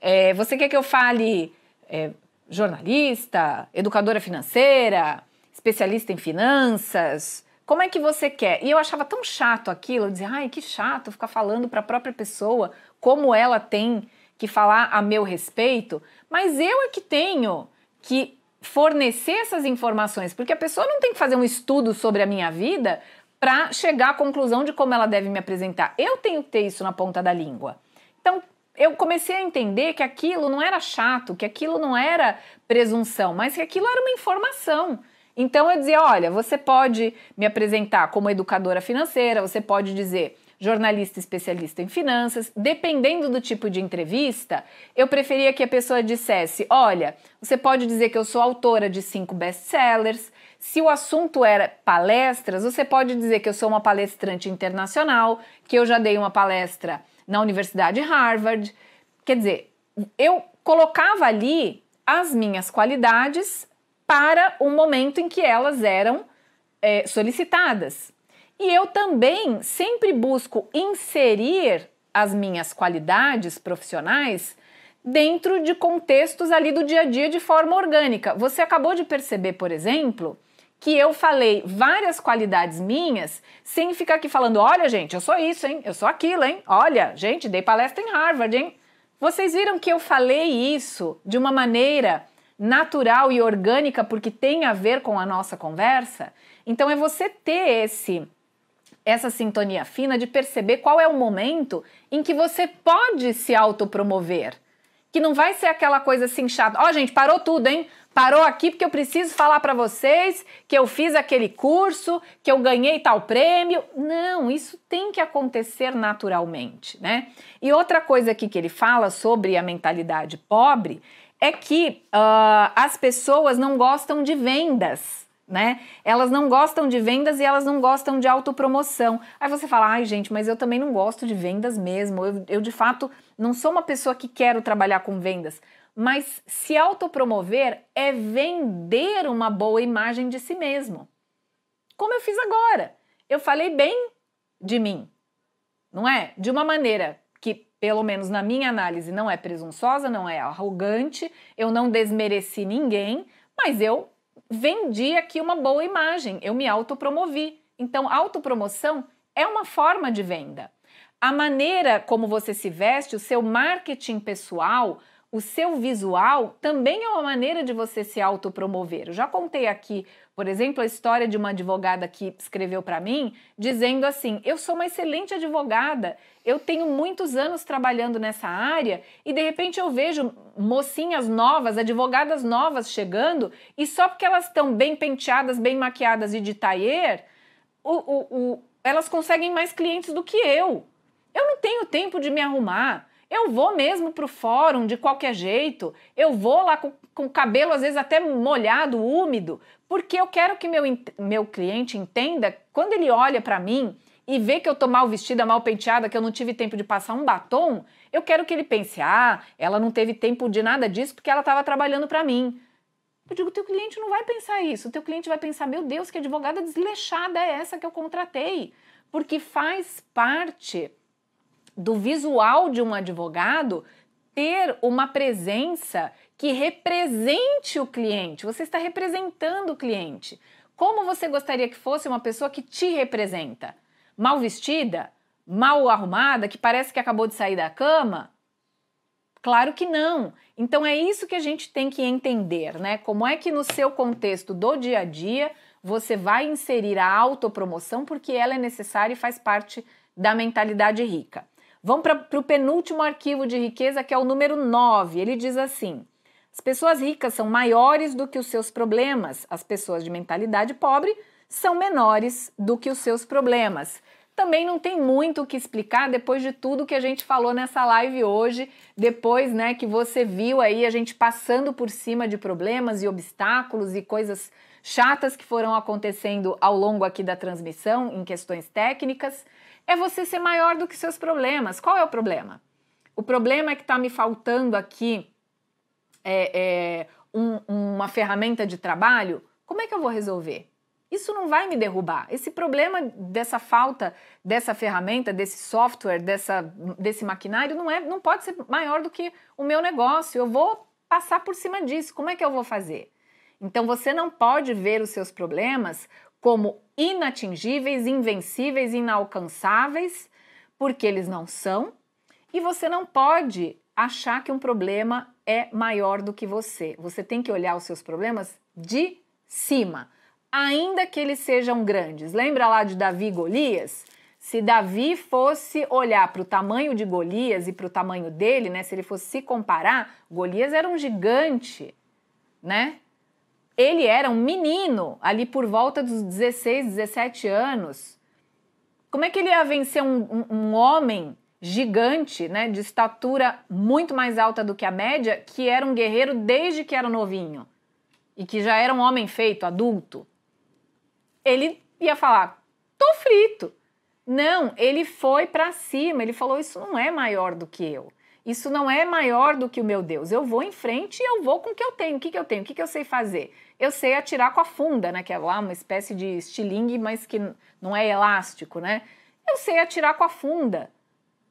É, você quer que eu fale é, jornalista, educadora financeira, especialista em finanças? Como é que você quer? E eu achava tão chato aquilo, eu dizia, ai, que chato ficar falando para a própria pessoa como ela tem que falar a meu respeito, mas eu é que tenho que fornecer essas informações, porque a pessoa não tem que fazer um estudo sobre a minha vida para chegar à conclusão de como ela deve me apresentar. Eu tenho que ter isso na ponta da língua. Então, eu comecei a entender que aquilo não era chato, que aquilo não era presunção, mas que aquilo era uma informação. Então eu dizia: olha, você pode me apresentar como educadora financeira, você pode dizer jornalista especialista em finanças. Dependendo do tipo de entrevista, eu preferia que a pessoa dissesse: olha, você pode dizer que eu sou autora de cinco best-sellers, se o assunto era palestras, você pode dizer que eu sou uma palestrante internacional, que eu já dei uma palestra na Universidade Harvard. Quer dizer, eu colocava ali as minhas qualidades para o momento em que elas eram é, solicitadas. E eu também sempre busco inserir as minhas qualidades profissionais dentro de contextos ali do dia a dia de forma orgânica. Você acabou de perceber, por exemplo, que eu falei várias qualidades minhas sem ficar aqui falando: olha, gente, eu sou isso, hein? Eu sou aquilo, hein? Olha, gente, dei palestra em Harvard, hein? Vocês viram que eu falei isso de uma maneira natural e orgânica porque tem a ver com a nossa conversa? Então é você ter esse essa sintonia fina de perceber qual é o momento em que você pode se autopromover. Que não vai ser aquela coisa assim chata. Ó, oh, gente, parou tudo, hein? Parou aqui porque eu preciso falar para vocês que eu fiz aquele curso, que eu ganhei tal prêmio. Não, isso tem que acontecer naturalmente, né? E outra coisa aqui que ele fala sobre a mentalidade pobre é que uh, as pessoas não gostam de vendas, né? Elas não gostam de vendas e elas não gostam de autopromoção. Aí você fala, ai gente, mas eu também não gosto de vendas mesmo. Eu, eu de fato não sou uma pessoa que quero trabalhar com vendas mas se autopromover é vender uma boa imagem de si mesmo. Como eu fiz agora. Eu falei bem de mim, não é? De uma maneira que, pelo menos na minha análise, não é presunçosa, não é arrogante, eu não desmereci ninguém, mas eu vendi aqui uma boa imagem, eu me autopromovi. Então, autopromoção é uma forma de venda. A maneira como você se veste, o seu marketing pessoal, o seu visual também é uma maneira de você se autopromover. Eu já contei aqui, por exemplo, a história de uma advogada que escreveu para mim dizendo assim: Eu sou uma excelente advogada, eu tenho muitos anos trabalhando nessa área e de repente eu vejo mocinhas novas, advogadas novas chegando e só porque elas estão bem penteadas, bem maquiadas e de taier, o, o, o, elas conseguem mais clientes do que eu. Eu não tenho tempo de me arrumar. Eu vou mesmo para o fórum de qualquer jeito, eu vou lá com, com o cabelo às vezes até molhado, úmido, porque eu quero que meu, meu cliente entenda, quando ele olha para mim e vê que eu estou mal vestida, mal penteada, que eu não tive tempo de passar um batom, eu quero que ele pense, ah, ela não teve tempo de nada disso porque ela estava trabalhando para mim. Eu digo, teu cliente não vai pensar isso. O teu cliente vai pensar, meu Deus, que advogada desleixada é essa que eu contratei? Porque faz parte do visual de um advogado ter uma presença que represente o cliente. Você está representando o cliente. Como você gostaria que fosse uma pessoa que te representa? Mal vestida? Mal arrumada? Que parece que acabou de sair da cama? Claro que não. Então é isso que a gente tem que entender, né? Como é que no seu contexto do dia a dia você vai inserir a autopromoção porque ela é necessária e faz parte da mentalidade rica. Vamos para o penúltimo arquivo de riqueza, que é o número 9. Ele diz assim: as pessoas ricas são maiores do que os seus problemas, as pessoas de mentalidade pobre são menores do que os seus problemas. Também não tem muito o que explicar depois de tudo que a gente falou nessa live hoje, depois, né, que você viu aí a gente passando por cima de problemas e obstáculos e coisas chatas que foram acontecendo ao longo aqui da transmissão em questões técnicas é você ser maior do que seus problemas. Qual é o problema? O problema é que está me faltando aqui é, é, um, uma ferramenta de trabalho. Como é que eu vou resolver? Isso não vai me derrubar. Esse problema dessa falta dessa ferramenta, desse software, dessa, desse maquinário, não, é, não pode ser maior do que o meu negócio. Eu vou passar por cima disso. Como é que eu vou fazer? Então você não pode ver os seus problemas como inatingíveis, invencíveis, inalcançáveis, porque eles não são, e você não pode achar que um problema é maior do que você. Você tem que olhar os seus problemas de cima, ainda que eles sejam grandes. Lembra lá de Davi e Golias? Se Davi fosse olhar para o tamanho de Golias e para o tamanho dele, né? Se ele fosse se comparar, Golias era um gigante, né? Ele era um menino, ali por volta dos 16, 17 anos. Como é que ele ia vencer um, um, um homem gigante, né, de estatura muito mais alta do que a média, que era um guerreiro desde que era novinho e que já era um homem feito, adulto? Ele ia falar: tô frito. Não, ele foi para cima, ele falou: Isso não é maior do que eu. Isso não é maior do que o meu Deus. Eu vou em frente e eu vou com o que eu tenho. O que, que eu tenho? O que, que eu sei fazer? eu sei atirar com a funda, né? Que é lá uma espécie de estilingue, mas que não é elástico, né? Eu sei atirar com a funda.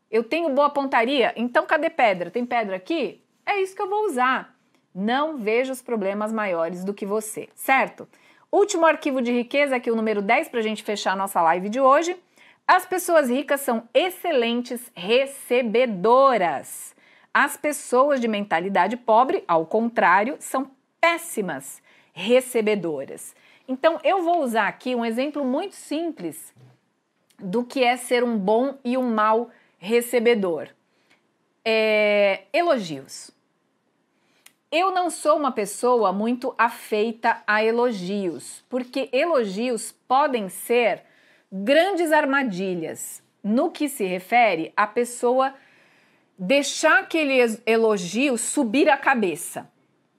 Eu tenho boa pontaria, então cadê pedra? Tem pedra aqui? É isso que eu vou usar. Não vejo os problemas maiores do que você, certo? Último arquivo de riqueza, aqui o número 10 para a gente fechar a nossa live de hoje. As pessoas ricas são excelentes recebedoras. As pessoas de mentalidade pobre, ao contrário, são péssimas recebedoras. Então, eu vou usar aqui um exemplo muito simples do que é ser um bom e um mau recebedor. É, elogios. Eu não sou uma pessoa muito afeita a elogios, porque elogios podem ser grandes armadilhas no que se refere a pessoa deixar aquele elogio subir a cabeça.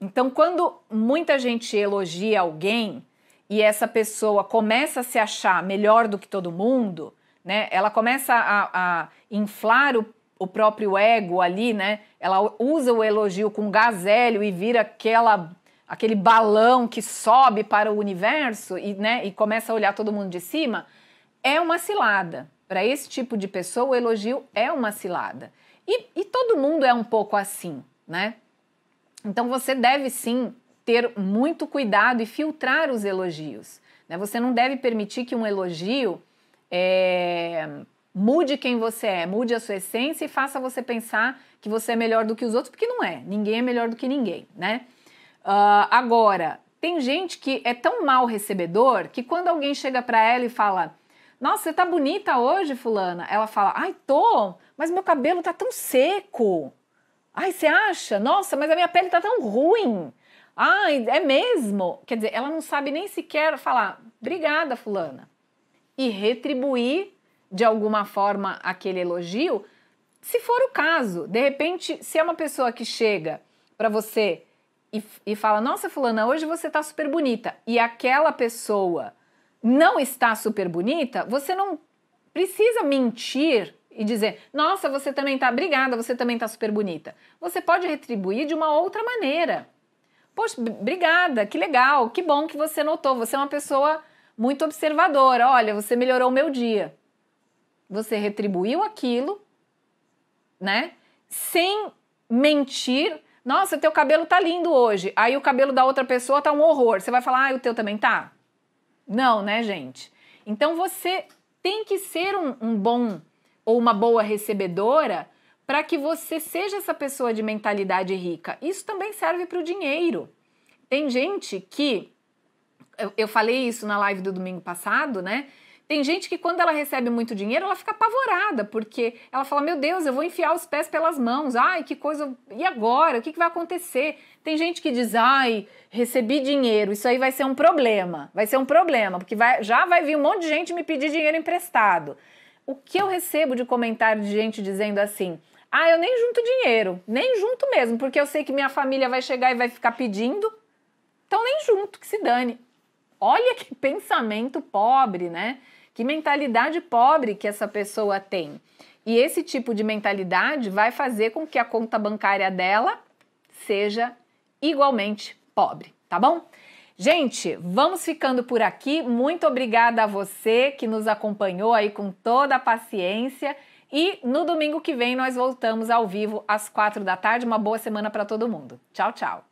Então, quando muita gente elogia alguém e essa pessoa começa a se achar melhor do que todo mundo, né? Ela começa a, a inflar o, o, próprio ego ali, né? Ela usa o elogio com gazélio e vira aquela aquele balão que sobe para o universo e, né, e começa a olhar todo mundo de cima, é uma cilada. Para esse tipo de pessoa, o elogio é uma cilada. E, e todo mundo é um pouco assim, né? Então você deve sim ter muito cuidado e filtrar os elogios. Né? Você não deve permitir que um elogio é, mude quem você é, mude a sua essência e faça você pensar que você é melhor do que os outros, porque não é. Ninguém é melhor do que ninguém, né? Uh, agora, tem gente que é tão mal recebedor que quando alguém chega para ela e fala: Nossa, você tá bonita hoje, Fulana, ela fala: Ai, tô, mas meu cabelo tá tão seco. Ai, você acha? Nossa, mas a minha pele tá tão ruim. Ai, é mesmo? Quer dizer, ela não sabe nem sequer falar obrigada, fulana. E retribuir de alguma forma aquele elogio, se for o caso. De repente, se é uma pessoa que chega para você e, e fala: Nossa, fulana, hoje você tá super bonita. E aquela pessoa não está super bonita, você não precisa mentir e dizer, nossa, você também tá obrigada, você também tá super bonita. Você pode retribuir de uma outra maneira. Poxa, obrigada, que legal, que bom que você notou. Você é uma pessoa muito observadora. Olha, você melhorou o meu dia. Você retribuiu aquilo, né? Sem mentir. Nossa, teu cabelo tá lindo hoje. Aí o cabelo da outra pessoa tá um horror. Você vai falar, ah, o teu também tá? Não, né, gente? Então você tem que ser um, um bom ou uma boa recebedora para que você seja essa pessoa de mentalidade rica. Isso também serve para o dinheiro. Tem gente que. Eu falei isso na live do domingo passado, né? Tem gente que quando ela recebe muito dinheiro, ela fica apavorada, porque ela fala: Meu Deus, eu vou enfiar os pés pelas mãos. Ai, que coisa. E agora? O que, que vai acontecer? Tem gente que diz: Ai, recebi dinheiro, isso aí vai ser um problema. Vai ser um problema, porque vai, já vai vir um monte de gente me pedir dinheiro emprestado o que eu recebo de comentário de gente dizendo assim: ah, eu nem junto dinheiro, nem junto mesmo, porque eu sei que minha família vai chegar e vai ficar pedindo, então nem junto, que se dane. Olha que pensamento pobre, né? Que mentalidade pobre que essa pessoa tem. E esse tipo de mentalidade vai fazer com que a conta bancária dela seja igualmente pobre, tá bom? Gente, vamos ficando por aqui. Muito obrigada a você que nos acompanhou aí com toda a paciência. E no domingo que vem nós voltamos ao vivo às quatro da tarde. Uma boa semana para todo mundo. Tchau, tchau.